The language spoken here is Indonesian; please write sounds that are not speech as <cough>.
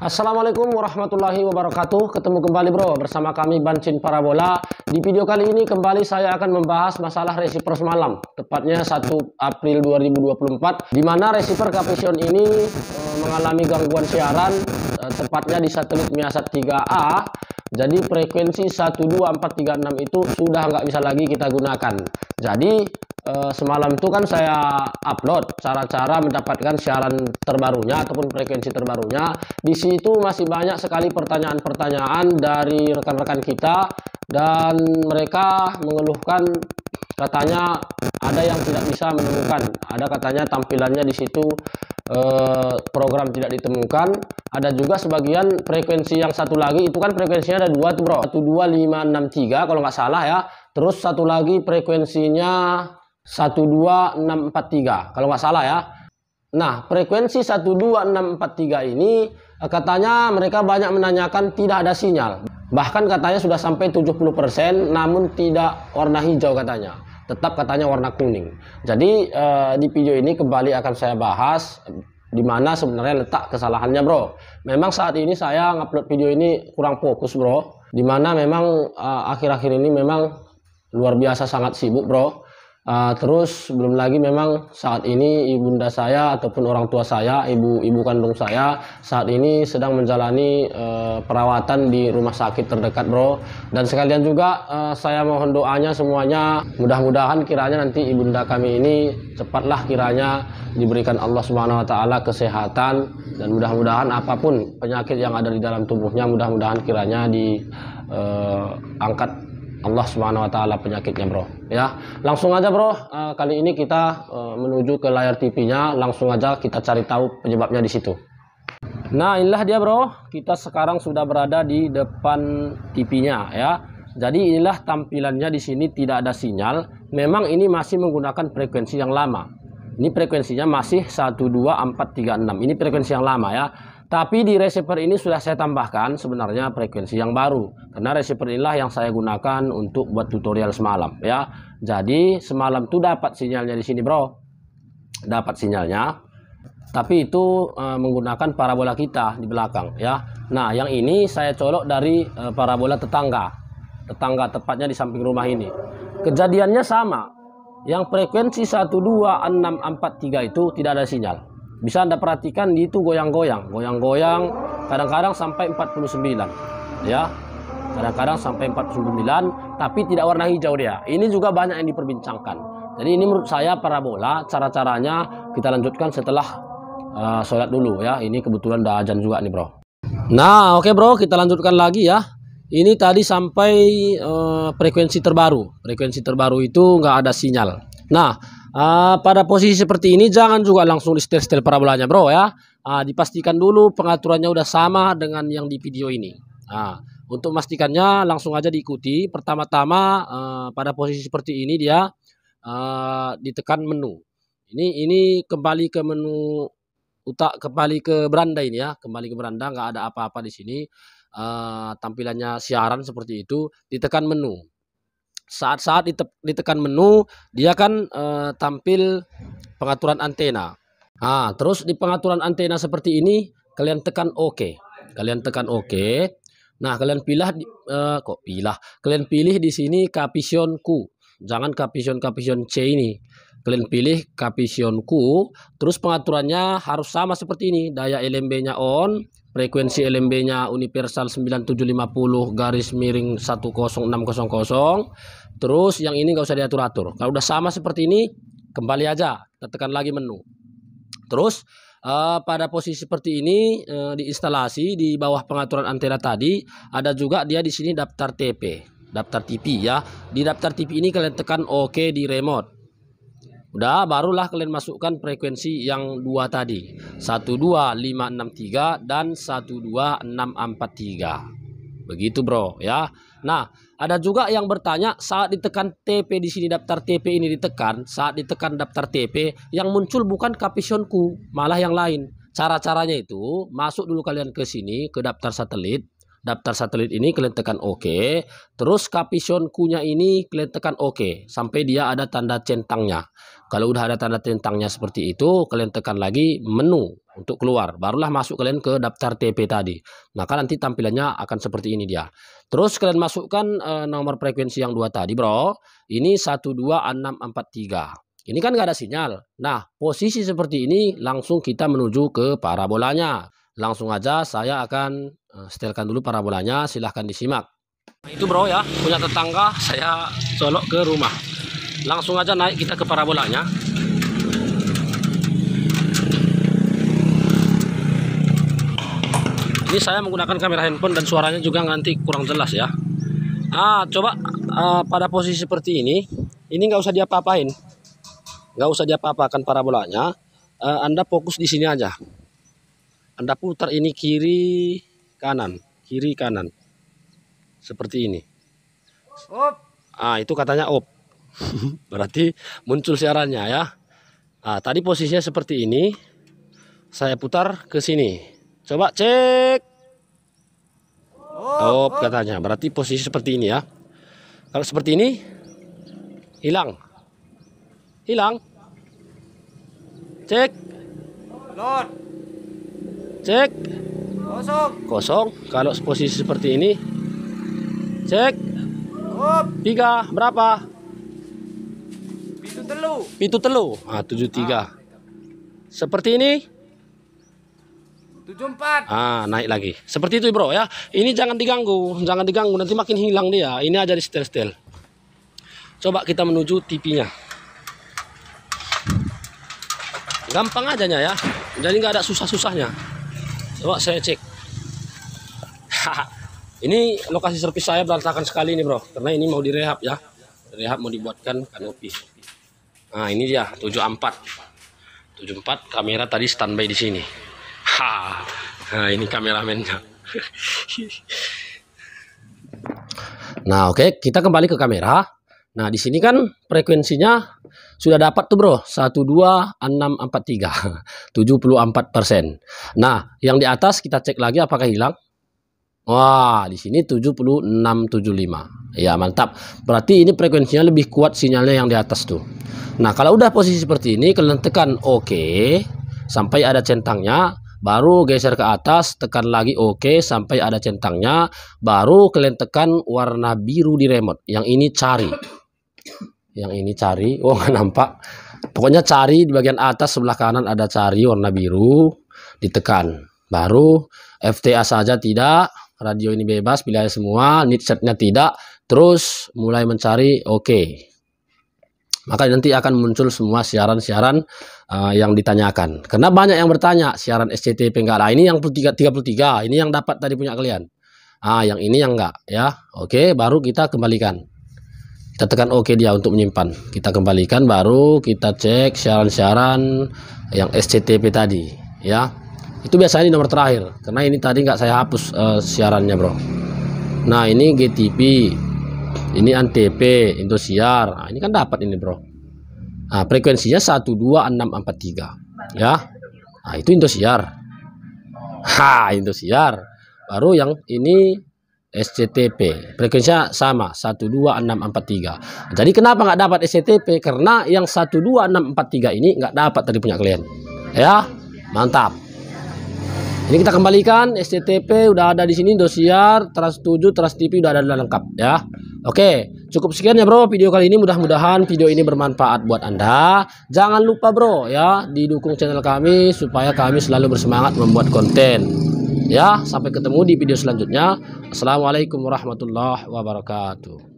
Assalamualaikum warahmatullahi wabarakatuh Ketemu kembali bro bersama kami Bancin Parabola Di video kali ini kembali saya akan membahas masalah receiver semalam Tepatnya 1 April 2024 di mana receiver Capricion ini eh, mengalami gangguan siaran eh, Tepatnya di satelit Miasat 3A Jadi frekuensi 12436 itu sudah nggak bisa lagi kita gunakan Jadi Eh, semalam itu kan saya upload cara-cara mendapatkan siaran terbarunya ataupun frekuensi terbarunya. Di situ masih banyak sekali pertanyaan-pertanyaan dari rekan-rekan kita dan mereka mengeluhkan katanya ada yang tidak bisa menemukan, ada katanya tampilannya di situ eh, program tidak ditemukan, ada juga sebagian frekuensi yang satu lagi itu kan frekuensinya ada dua tuh bro, satu dua lima enam tiga kalau nggak salah ya, terus satu lagi frekuensinya 12643 kalau nggak salah ya. Nah, frekuensi 12643 ini eh, katanya mereka banyak menanyakan tidak ada sinyal. Bahkan katanya sudah sampai 70% namun tidak warna hijau katanya. Tetap katanya warna kuning. Jadi eh, di video ini kembali akan saya bahas eh, di mana sebenarnya letak kesalahannya, Bro. Memang saat ini saya ngupload video ini kurang fokus, Bro. Di mana memang eh, akhir-akhir eh, ini memang luar biasa sangat sibuk, Bro Uh, terus belum lagi memang saat ini ibunda saya ataupun orang tua saya, ibu-ibu kandung saya saat ini sedang menjalani uh, perawatan di rumah sakit terdekat, Bro. Dan sekalian juga uh, saya mohon doanya semuanya, mudah-mudahan kiranya nanti ibunda kami ini cepatlah kiranya diberikan Allah Subhanahu wa taala kesehatan dan mudah-mudahan apapun penyakit yang ada di dalam tubuhnya mudah-mudahan kiranya diangkat eh, uh, Allah Subhanahu wa taala penyakitnya, Bro. Ya. Langsung aja, Bro. Eh, kali ini kita eh, menuju ke layar TV-nya, langsung aja kita cari tahu penyebabnya di situ. Nah, inilah dia, Bro. Kita sekarang sudah berada di depan TV-nya, ya. Jadi inilah tampilannya di sini tidak ada sinyal. Memang ini masih menggunakan frekuensi yang lama. Ini frekuensinya masih 12436. Ini frekuensi yang lama ya. Tapi di receiver ini sudah saya tambahkan sebenarnya frekuensi yang baru. Karena receiver inilah yang saya gunakan untuk buat tutorial semalam ya. Jadi semalam tuh dapat sinyalnya di sini bro. Dapat sinyalnya. Tapi itu e, menggunakan parabola kita di belakang ya. Nah yang ini saya colok dari e, parabola tetangga. Tetangga tepatnya di samping rumah ini. Kejadiannya sama. Yang frekuensi 12643 itu tidak ada sinyal bisa anda perhatikan di itu goyang-goyang goyang-goyang kadang-kadang sampai 49 ya kadang-kadang sampai 49 tapi tidak warna hijau dia ini juga banyak yang diperbincangkan jadi ini menurut saya parabola cara-caranya kita lanjutkan setelah uh, sholat dulu ya ini kebetulan udah ajan juga nih bro nah oke okay bro kita lanjutkan lagi ya ini tadi sampai uh, frekuensi terbaru frekuensi terbaru itu nggak ada sinyal nah Ah, pada posisi seperti ini jangan juga langsung di setel-setel parabolanya bro ya. Uh, dipastikan dulu pengaturannya udah sama dengan yang di video ini. Nah, untuk memastikannya langsung aja diikuti. Pertama-tama uh, pada posisi seperti ini dia uh, ditekan menu. Ini ini kembali ke menu utak kembali ke beranda ini ya, kembali ke beranda nggak ada apa-apa di sini. Uh, tampilannya siaran seperti itu, ditekan menu saat-saat ditekan menu dia kan uh, tampil pengaturan antena. Nah, terus di pengaturan antena seperti ini kalian tekan OK. Kalian tekan OK. Nah, kalian pilih uh, kok pilih. Kalian pilih di sini Q Jangan kapision kapision C ini. Kalian pilih Q terus pengaturannya harus sama seperti ini. Daya LMB-nya on, frekuensi LMB-nya universal 9750 garis miring 10600 Terus yang ini nggak usah diatur-atur. Kalau udah sama seperti ini, kembali aja. Kita tekan lagi menu. Terus uh, pada posisi seperti ini uh, eh, di instalasi di bawah pengaturan antena tadi ada juga dia di sini daftar TP, daftar TV ya. Di daftar TV ini kalian tekan OK di remote. Udah barulah kalian masukkan frekuensi yang dua tadi satu dua lima enam tiga dan satu dua enam empat tiga. Begitu bro ya. Nah ada juga yang bertanya saat ditekan TP di sini daftar TP ini ditekan saat ditekan daftar TP yang muncul bukan kapisionku malah yang lain. Cara-caranya itu masuk dulu kalian ke sini ke daftar satelit daftar satelit ini kalian tekan OK. Terus caption kunya ini kalian tekan OK sampai dia ada tanda centangnya. Kalau udah ada tanda centangnya seperti itu, kalian tekan lagi menu untuk keluar. Barulah masuk kalian ke daftar TP tadi. Maka nanti tampilannya akan seperti ini dia. Terus kalian masukkan uh, nomor frekuensi yang dua tadi, Bro. Ini 12643. Ini kan nggak ada sinyal. Nah, posisi seperti ini langsung kita menuju ke parabolanya. Langsung aja saya akan Eh, setelkan dulu parabolanya silahkan disimak itu bro ya punya tetangga saya colok ke rumah langsung aja naik kita ke parabolanya ini saya menggunakan kamera handphone dan suaranya juga nanti kurang jelas ya ah coba uh, pada posisi seperti ini ini nggak usah diapa-apain nggak usah diapa-apakan parabolanya uh, anda fokus di sini aja anda putar ini kiri kanan, kiri kanan. Seperti ini. Op. Ah, itu katanya op. <laughs> Berarti muncul siarannya ya. Ah, tadi posisinya seperti ini. Saya putar ke sini. Coba cek. Op katanya. Berarti posisi seperti ini ya. Kalau seperti ini hilang. Hilang. Cek. Cek. Kosong. Kosong. Kalau posisi seperti ini, cek. Up. Tiga berapa? Pitu telu. Pitu telu. Ah tujuh tiga. Ah. Seperti ini. tujuh empat Ah, naik lagi. Seperti itu, Bro, ya. Ini jangan diganggu, jangan diganggu nanti makin hilang dia. Ini aja di setel-setel. Coba kita menuju tipinya Gampang aja ya. Jadi nggak ada susah-susahnya coba saya cek <laughs> ini lokasi servis saya berantakan sekali ini bro karena ini mau direhab ya rehab mau dibuatkan kanopi nah ini dia 74 74 kamera tadi standby di sini <laughs> ha nah ini kameramennya <laughs> nah oke okay. kita kembali ke kamera Nah, di sini kan frekuensinya sudah dapat tuh bro, 12643, 74 <laughs> persen. Nah, yang di atas kita cek lagi apakah hilang. Wah, di sini 7675. Ya, mantap. Berarti ini frekuensinya lebih kuat sinyalnya yang di atas tuh. Nah, kalau udah posisi seperti ini, kalian tekan OK sampai ada centangnya, baru geser ke atas, tekan lagi OK sampai ada centangnya, baru kalian tekan warna biru di remote. Yang ini cari yang ini cari oh <laughs> nggak nampak pokoknya cari di bagian atas sebelah kanan ada cari warna biru ditekan baru FTA saja tidak radio ini bebas pilih semua need setnya tidak terus mulai mencari oke okay. maka nanti akan muncul semua siaran-siaran uh, yang ditanyakan karena banyak yang bertanya siaran SCTP enggak nah, ini yang 33 33 ini yang dapat tadi punya kalian ah yang ini yang enggak ya oke okay, baru kita kembalikan kita tekan OK dia untuk menyimpan kita kembalikan baru kita cek siaran-siaran yang SCTP tadi ya itu biasanya di nomor terakhir karena ini tadi nggak saya hapus uh, siarannya bro nah ini GTP ini ANTP Indosiar nah, ini kan dapat ini bro nah, frekuensinya 12643 ya nah itu Indosiar <laughs> ha Indosiar baru yang ini SCTP frekuensinya sama 12643 jadi kenapa nggak dapat SCTP karena yang 12643 ini nggak dapat tadi punya kalian ya mantap ini kita kembalikan SCTP udah ada di sini dosiar Trans 7 Trans TV udah ada lengkap ya Oke, cukup sekian ya bro video kali ini. Mudah-mudahan video ini bermanfaat buat Anda. Jangan lupa bro ya, didukung channel kami supaya kami selalu bersemangat membuat konten. Ya, sampai ketemu di video selanjutnya. Assalamualaikum warahmatullahi wabarakatuh.